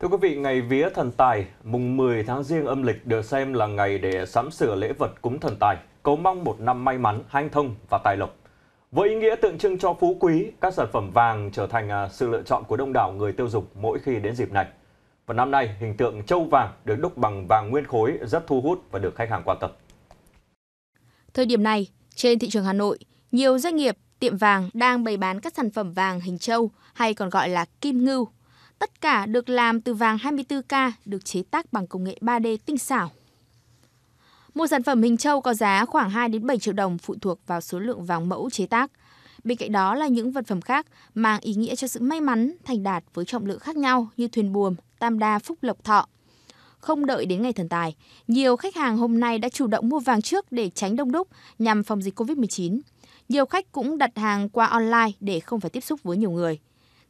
Thưa quý vị, ngày vía thần tài, mùng 10 tháng riêng âm lịch được xem là ngày để sắm sửa lễ vật cúng thần tài, cầu mong một năm may mắn, hanh thông và tài lộc. Với ý nghĩa tượng trưng cho phú quý, các sản phẩm vàng trở thành à, sự lựa chọn của đông đảo người tiêu dùng mỗi khi đến dịp này. Và năm nay, hình tượng châu vàng được đúc bằng vàng nguyên khối rất thu hút và được khách hàng quan tâm. Thời điểm này, trên thị trường Hà Nội, nhiều doanh nghiệp, tiệm vàng đang bày bán các sản phẩm vàng hình châu hay còn gọi là kim ngưu Tất cả được làm từ vàng 24K, được chế tác bằng công nghệ 3D tinh xảo. Một sản phẩm hình châu có giá khoảng 2 đến 7 triệu đồng phụ thuộc vào số lượng vàng mẫu chế tác. Bên cạnh đó là những vật phẩm khác mang ý nghĩa cho sự may mắn, thành đạt với trọng lượng khác nhau như thuyền buồm, tam đa, phúc lộc thọ. Không đợi đến ngày thần tài, nhiều khách hàng hôm nay đã chủ động mua vàng trước để tránh đông đúc nhằm phòng dịch COVID-19. Nhiều khách cũng đặt hàng qua online để không phải tiếp xúc với nhiều người.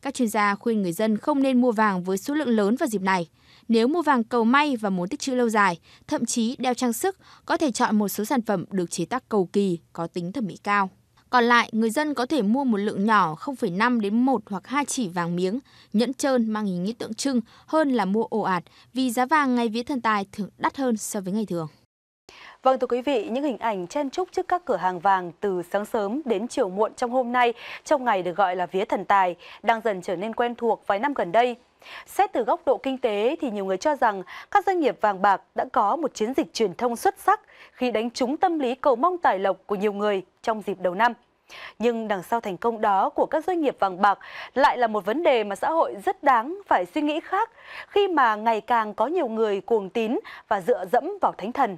Các chuyên gia khuyên người dân không nên mua vàng với số lượng lớn vào dịp này. Nếu mua vàng cầu may và muốn tích trữ lâu dài, thậm chí đeo trang sức, có thể chọn một số sản phẩm được chế tác cầu kỳ, có tính thẩm mỹ cao. Còn lại, người dân có thể mua một lượng nhỏ 0,5 đến 1 hoặc 2 chỉ vàng miếng, nhẫn trơn mang ý nghĩa tượng trưng hơn là mua ồ ạt vì giá vàng ngày vía thần tài thường đắt hơn so với ngày thường. Vâng thưa quý vị, những hình ảnh chen chúc trước các cửa hàng vàng từ sáng sớm đến chiều muộn trong hôm nay, trong ngày được gọi là vía thần tài, đang dần trở nên quen thuộc vài năm gần đây. Xét từ góc độ kinh tế thì nhiều người cho rằng các doanh nghiệp vàng bạc đã có một chiến dịch truyền thông xuất sắc khi đánh trúng tâm lý cầu mong tài lộc của nhiều người trong dịp đầu năm. Nhưng đằng sau thành công đó của các doanh nghiệp vàng bạc lại là một vấn đề mà xã hội rất đáng phải suy nghĩ khác khi mà ngày càng có nhiều người cuồng tín và dựa dẫm vào thánh thần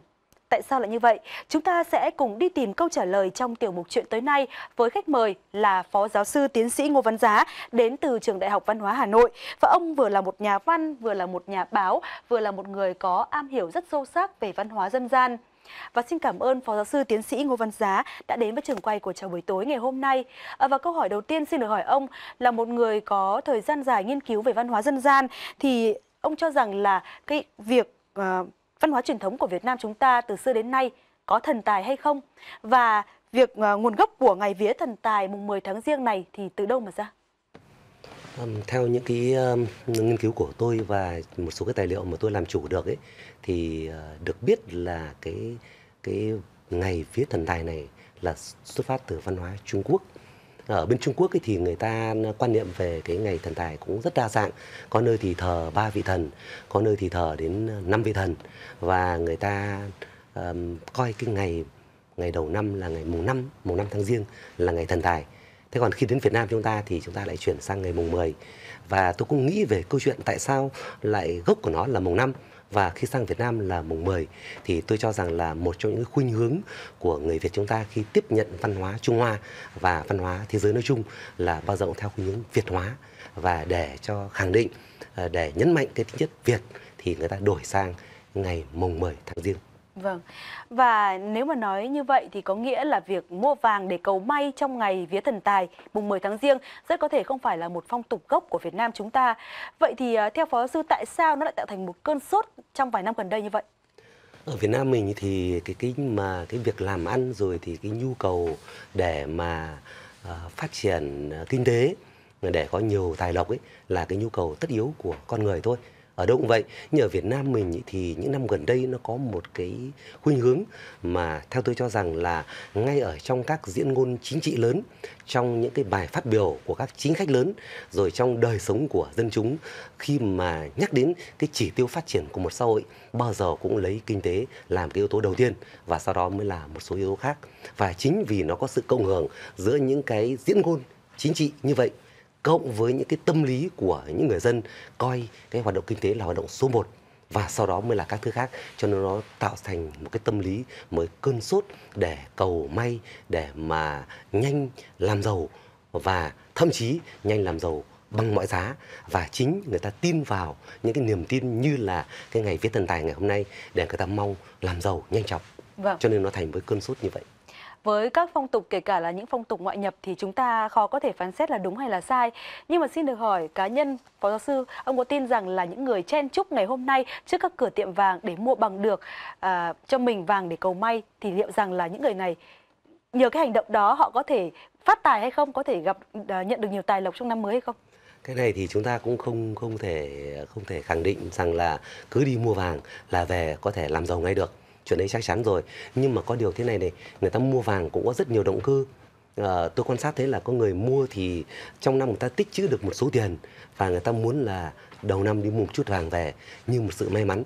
Tại sao lại như vậy? Chúng ta sẽ cùng đi tìm câu trả lời trong tiểu mục chuyện tối nay với khách mời là Phó Giáo sư Tiến sĩ Ngô Văn Giá đến từ Trường Đại học Văn hóa Hà Nội. Và ông vừa là một nhà văn, vừa là một nhà báo, vừa là một người có am hiểu rất sâu sắc về văn hóa dân gian. Và xin cảm ơn Phó Giáo sư Tiến sĩ Ngô Văn Giá đã đến với trường quay của chào buổi tối ngày hôm nay. À, và câu hỏi đầu tiên xin được hỏi ông là một người có thời gian dài nghiên cứu về văn hóa dân gian thì ông cho rằng là cái việc uh, văn hóa truyền thống của Việt Nam chúng ta từ xưa đến nay có thần tài hay không? Và việc uh, nguồn gốc của ngày vía thần tài mùng 10 tháng riêng này thì từ đâu mà ra? Um, theo những cái um, nghiên cứu của tôi và một số cái tài liệu mà tôi làm chủ được ấy thì uh, được biết là cái cái ngày vía thần tài này là xuất phát từ văn hóa Trung Quốc ở bên Trung Quốc ấy thì người ta quan niệm về cái ngày thần tài cũng rất đa dạng có nơi thì thờ ba vị thần có nơi thì thờ đến năm vị thần và người ta um, coi cái ngày ngày đầu năm là ngày mùng 5 mùng 5 tháng riêng là ngày thần tài thế còn khi đến Việt Nam chúng ta thì chúng ta lại chuyển sang ngày mùng 10 và tôi cũng nghĩ về câu chuyện tại sao lại gốc của nó là mùng 5 và khi sang Việt Nam là mùng 10 thì tôi cho rằng là một trong những khuynh hướng của người Việt chúng ta khi tiếp nhận văn hóa Trung Hoa và văn hóa thế giới nói chung là bao giờ cũng theo khuynh hướng Việt hóa và để cho khẳng định à, để nhấn mạnh cái tính chất Việt thì người ta đổi sang ngày mùng 10 tháng riêng Vâng. Và nếu mà nói như vậy thì có nghĩa là việc mua vàng để cầu may trong ngày vía thần tài mùng 10 tháng Giêng rất có thể không phải là một phong tục gốc của Việt Nam chúng ta. Vậy thì à, theo phó sư tại sao nó lại tạo thành một cơn sốt trong vài năm gần đây như vậy? ở Việt Nam mình thì cái cái mà cái việc làm ăn rồi thì cái nhu cầu để mà uh, phát triển à, kinh tế để có nhiều tài lộc ấy là cái nhu cầu tất yếu của con người thôi ở đâu cũng vậy nhưng ở Việt Nam mình thì những năm gần đây nó có một cái khuynh hướng mà theo tôi cho rằng là ngay ở trong các diễn ngôn chính trị lớn trong những cái bài phát biểu của các chính khách lớn rồi trong đời sống của dân chúng khi mà nhắc đến cái chỉ tiêu phát triển của một xã hội bao giờ cũng lấy kinh tế làm cái yếu tố đầu tiên và sau đó mới là một số yếu tố khác và chính vì nó có sự cộng hưởng giữa những cái diễn ngôn chính trị như vậy cộng với những cái tâm lý của những người dân coi cái hoạt động kinh tế là hoạt động số 1 và sau đó mới là các thứ khác cho nên nó tạo thành một cái tâm lý mới cơn sốt để cầu may để mà nhanh làm giàu và thậm chí nhanh làm giàu bằng mọi giá và chính người ta tin vào những cái niềm tin như là cái ngày viết thần tài ngày hôm nay để người ta mong làm giàu nhanh chóng vâng. cho nên nó thành với cơn sốt như vậy với các phong tục kể cả là những phong tục ngoại nhập thì chúng ta khó có thể phán xét là đúng hay là sai. Nhưng mà xin được hỏi cá nhân Phó giáo sư, ông có tin rằng là những người chen chúc ngày hôm nay trước các cửa tiệm vàng để mua bằng được à, cho mình vàng để cầu may thì liệu rằng là những người này nhờ cái hành động đó họ có thể phát tài hay không, có thể gặp à, nhận được nhiều tài lộc trong năm mới hay không? cái này thì chúng ta cũng không không thể không thể khẳng định rằng là cứ đi mua vàng là về có thể làm giàu ngay được chuyện ấy chắc chắn rồi nhưng mà có điều thế này này người ta mua vàng cũng có rất nhiều động cơ à, tôi quan sát thấy là có người mua thì trong năm người ta tích chữ được một số tiền và người ta muốn là đầu năm đi mua một chút vàng về như một sự may mắn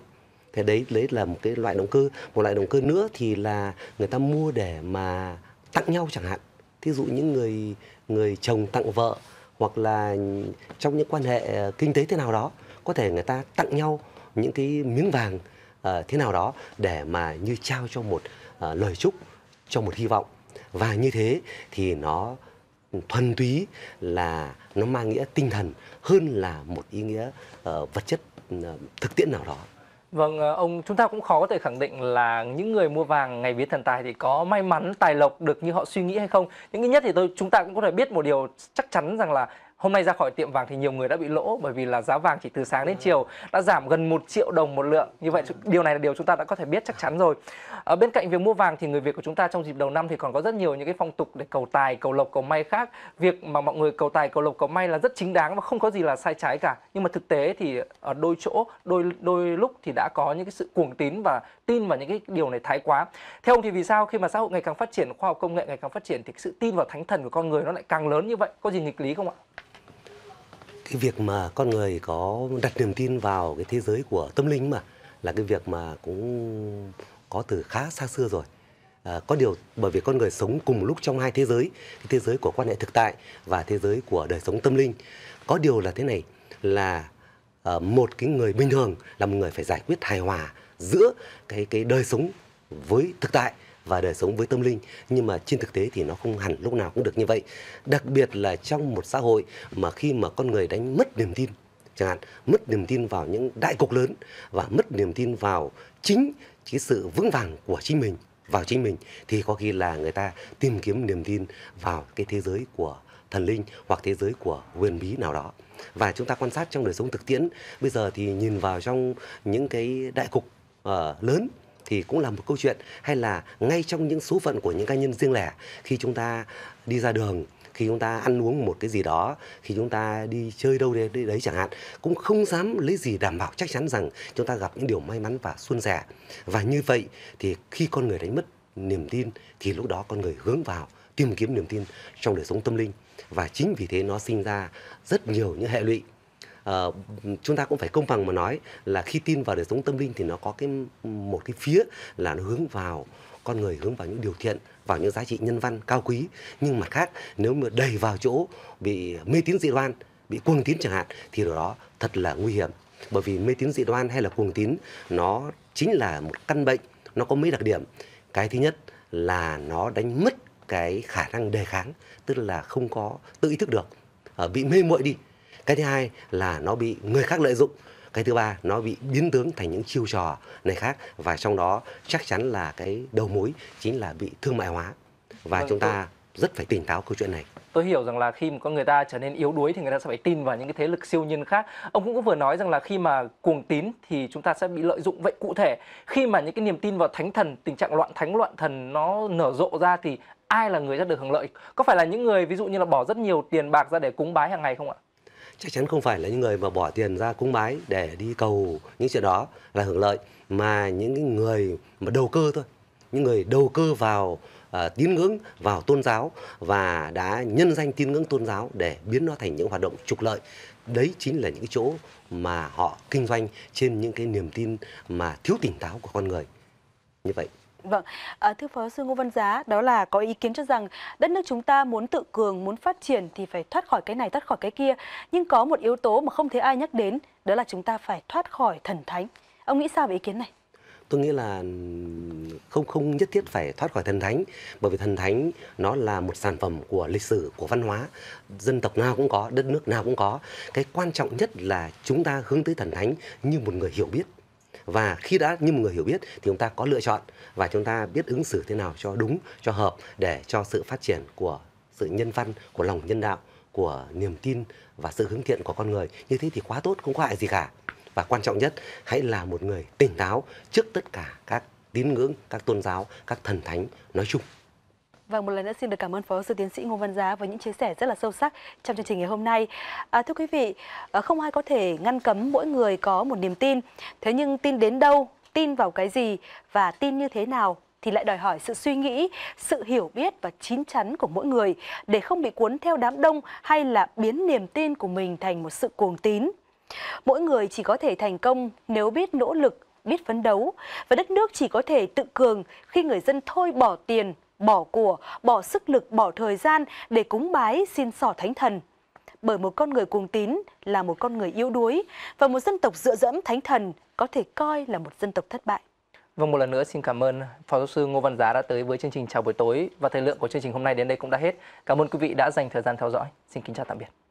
thế đấy đấy là một cái loại động cơ một loại động cơ nữa thì là người ta mua để mà tặng nhau chẳng hạn thí dụ những người người chồng tặng vợ hoặc là trong những quan hệ ờ, kinh tế thế nào đó có thể người ta tặng nhau những cái miếng vàng Ờ, thế nào đó để mà như trao cho một ờ, lời chúc cho một hy vọng và như thế thì nó thuần túy là nó mang nghĩa tinh thần hơn là một ý nghĩa ờ, vật chất thực tiễn nào đó Vâng, ông chúng ta cũng khó có thể khẳng định là những người mua vàng ngày vía thần tài thì có may mắn tài lộc được như họ suy nghĩ hay không. Những cái nhất thì tôi chúng ta cũng có thể biết một điều chắc chắn rằng là Hôm nay ra khỏi tiệm vàng thì nhiều người đã bị lỗ bởi vì là giá vàng chỉ từ sáng đến chiều đã giảm gần 1 triệu đồng một lượng. Như vậy điều này là điều chúng ta đã có thể biết chắc chắn rồi. Ở bên cạnh việc mua vàng thì người Việt của chúng ta trong dịp đầu năm thì còn có rất nhiều những cái phong tục để cầu tài, cầu lộc, cầu may khác. Việc mà mọi người cầu tài, cầu lộc, cầu may là rất chính đáng và không có gì là sai trái cả. Nhưng mà thực tế thì ở đôi chỗ, đôi đôi lúc thì đã có những cái sự cuồng tín và tin vào những cái điều này thái quá theo ông thì vì sao khi mà xã hội ngày càng phát triển khoa học công nghệ ngày càng phát triển thì sự tin vào thánh thần của con người nó lại càng lớn như vậy có gì nghịch lý không ạ cái việc mà con người có đặt niềm tin vào cái thế giới của tâm linh mà là cái việc mà cũng có từ khá xa xưa rồi à, có điều bởi vì con người sống cùng lúc trong hai thế giới cái thế giới của quan hệ thực tại và thế giới của đời sống tâm linh có điều là thế này là à, một cái người bình thường là một người phải giải quyết hài hòa giữa cái cái đời sống với thực tại và đời sống với tâm linh nhưng mà trên thực tế thì nó không hẳn lúc nào cũng được như vậy đặc biệt là trong một xã hội mà khi mà con người đánh mất niềm tin chẳng hạn mất niềm tin vào những đại cục lớn và mất niềm tin vào chính cái sự vững vàng của chính mình vào chính mình thì có khi là người ta tìm kiếm niềm tin vào cái thế giới của thần linh hoặc thế giới của huyền bí nào đó và chúng ta quan sát trong đời sống thực tiễn bây giờ thì nhìn vào trong những cái đại cục uh, lớn thì cũng là một câu chuyện hay là ngay trong những số phận của những cá nhân riêng lẻ khi chúng ta đi ra đường khi chúng ta ăn uống một cái gì đó khi chúng ta đi chơi đâu đấy, đấy chẳng hạn cũng không dám lấy gì đảm bảo chắc chắn rằng chúng ta gặp những điều may mắn và suôn sẻ và như vậy thì khi con người đánh mất niềm tin thì lúc đó con người hướng vào tìm kiếm niềm tin trong đời sống tâm linh và chính vì thế nó sinh ra rất nhiều những hệ lụy Ờ, chúng ta cũng phải công bằng mà nói là khi tin vào đời sống tâm linh thì nó có cái một cái phía là nó hướng vào con người hướng vào những điều thiện vào những giá trị nhân văn cao quý nhưng mặt khác nếu mà đầy vào chỗ bị mê tín dị đoan bị cuồng tín chẳng hạn thì điều đó thật là nguy hiểm bởi vì mê tín dị đoan hay là cuồng tín nó chính là một căn bệnh nó có mấy đặc điểm cái thứ nhất là nó đánh mất cái khả năng đề kháng tức là không có tự ý thức được ờ, bị mê muội đi cái thứ hai là nó bị người khác lợi dụng cái thứ ba nó bị biến tướng thành những chiêu trò này khác và trong đó chắc chắn là cái đầu mối chính là bị thương mại hóa và vâng, chúng ta tôi... rất phải tỉnh táo câu chuyện này tôi hiểu rằng là khi mà con người ta trở nên yếu đuối thì người ta sẽ phải tin vào những cái thế lực siêu nhân khác ông cũng vừa nói rằng là khi mà cuồng tín thì chúng ta sẽ bị lợi dụng vậy cụ thể khi mà những cái niềm tin vào thánh thần tình trạng loạn thánh loạn thần nó nở rộ ra thì ai là người sẽ được hưởng lợi có phải là những người ví dụ như là bỏ rất nhiều tiền bạc ra để cúng bái hàng ngày không ạ chắc chắn không phải là những người mà bỏ tiền ra cúng bái để đi cầu những chuyện đó là hưởng lợi mà những người mà đầu cơ thôi những người đầu cơ vào uh, tín ngưỡng vào tôn giáo và đã nhân danh tín ngưỡng tôn giáo để biến nó thành những hoạt động trục lợi đấy chính là những cái chỗ mà họ kinh doanh trên những cái niềm tin mà thiếu tỉnh táo của con người như vậy Vâng, à, thưa Phó sư Ngô Văn Giá, đó là có ý kiến cho rằng đất nước chúng ta muốn tự cường, muốn phát triển thì phải thoát khỏi cái này, thoát khỏi cái kia. Nhưng có một yếu tố mà không thấy ai nhắc đến, đó là chúng ta phải thoát khỏi thần thánh. Ông nghĩ sao về ý kiến này? tôi nghĩ là không không nhất thiết phải thoát khỏi thần thánh bởi vì thần thánh nó là một sản phẩm của lịch sử của văn hóa dân tộc nào cũng có đất nước nào cũng có cái quan trọng nhất là chúng ta hướng tới thần thánh như một người hiểu biết và khi đã như một người hiểu biết thì chúng ta có lựa chọn và chúng ta biết ứng xử thế nào cho đúng cho hợp để cho sự phát triển của sự nhân văn của lòng nhân đạo của niềm tin và sự hướng thiện của con người như thế thì quá tốt không có hại gì cả và quan trọng nhất hãy là một người tỉnh táo trước tất cả các tín ngưỡng các tôn giáo các thần thánh nói chung vâng một lần nữa xin được cảm ơn Phó sư tiến sĩ Ngô Văn Giá với những chia sẻ rất là sâu sắc trong chương trình ngày hôm nay. À, thưa quý vị, ờ, không ai có thể ngăn cấm mỗi người có một niềm tin. Thế nhưng tin đến đâu, tin vào cái gì và tin như thế nào thì lại đòi hỏi sự suy nghĩ, sự hiểu biết và chín chắn của mỗi người để không bị cuốn theo đám đông hay là biến niềm tin của mình thành một sự cuồng tín. Mỗi người chỉ có thể thành công nếu biết nỗ lực, biết phấn đấu và đất nước chỉ có thể tự cường khi người dân thôi bỏ tiền bỏ của, bỏ sức lực, bỏ thời gian để cúng bái xin sỏ thánh thần. Bởi một con người cuồng tín là một con người yếu đuối và một dân tộc dựa dẫm thánh thần có thể coi là một dân tộc thất bại. Vâng, một lần nữa xin cảm ơn Phó Giáo sư Ngô Văn Giá đã tới với chương trình Chào buổi tối và thời lượng của chương trình hôm nay đến đây cũng đã hết. Cảm ơn quý vị đã dành thời gian theo dõi. Xin kính chào tạm biệt.